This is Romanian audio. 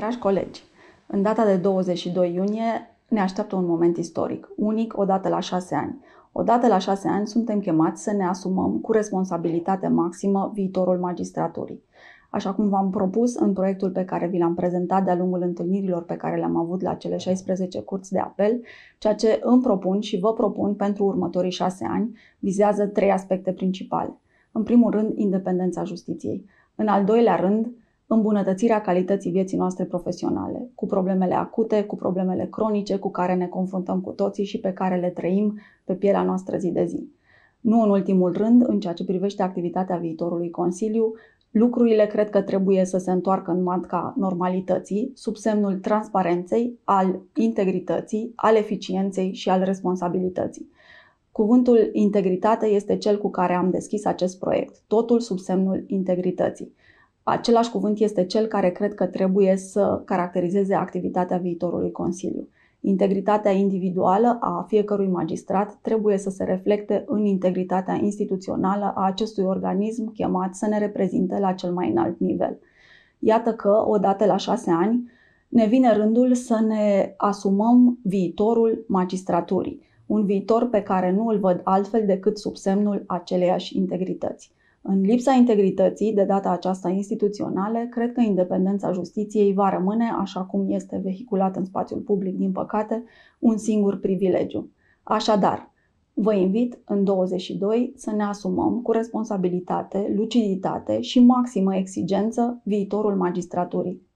Dragi colegi, în data de 22 iunie ne așteaptă un moment istoric, unic odată la șase ani. Odată la șase ani suntem chemați să ne asumăm cu responsabilitate maximă viitorul magistraturii. Așa cum v-am propus în proiectul pe care vi l-am prezentat de-a lungul întâlnirilor pe care le-am avut la cele 16 curți de apel, ceea ce îmi propun și vă propun pentru următorii șase ani vizează trei aspecte principale. În primul rând, independența justiției. În al doilea rând, îmbunătățirea calității vieții noastre profesionale, cu problemele acute, cu problemele cronice cu care ne confruntăm cu toții și pe care le trăim pe pielea noastră zi de zi. Nu în ultimul rând, în ceea ce privește activitatea viitorului Consiliu, lucrurile cred că trebuie să se întoarcă în matca normalității, sub semnul transparenței, al integrității, al eficienței și al responsabilității. Cuvântul integritate este cel cu care am deschis acest proiect, totul sub semnul integrității. Același cuvânt este cel care cred că trebuie să caracterizeze activitatea viitorului Consiliu. Integritatea individuală a fiecărui magistrat trebuie să se reflecte în integritatea instituțională a acestui organism chemat să ne reprezinte la cel mai înalt nivel. Iată că, odată la șase ani, ne vine rândul să ne asumăm viitorul magistraturii, un viitor pe care nu îl văd altfel decât sub semnul aceleiași integrități. În lipsa integrității, de data aceasta instituționale, cred că independența justiției va rămâne, așa cum este vehiculat în spațiul public, din păcate, un singur privilegiu. Așadar, vă invit în 22 să ne asumăm cu responsabilitate, luciditate și maximă exigență viitorul magistraturii.